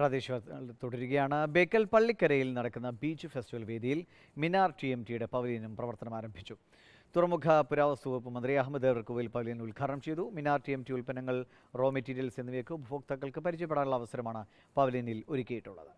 പ്രാദേശിക തുടരുകയാണ് ബേക്കൽ പള്ളിക്കരയിൽ നടക്കുന്ന ബീച്ച് ഫെസ്റ്റിവൽ വേദിയിൽ മിനാർ ടി എം ടിയുടെ പവലിയനും പ്രവർത്തനം ആരംഭിച്ചു തുറമുഖ പുരാവസ്തു വകുപ്പ് മന്ത്രി അഹമ്മദ് അവർക്കുവിൽ പവലിയൻ ഉദ്ഘാടനം ചെയ്തു മിനാർ ടി എം ടി ഉൽപ്പന്നങ്ങൾ റോ മെറ്റീരിയൽസ് എന്നിവയൊക്കെ ഉപഭോക്താക്കൾക്ക് പരിചയപ്പെടാനുള്ള അവസരമാണ് പവലിയനിൽ ഒരുക്കിയിട്ടുള്ളത്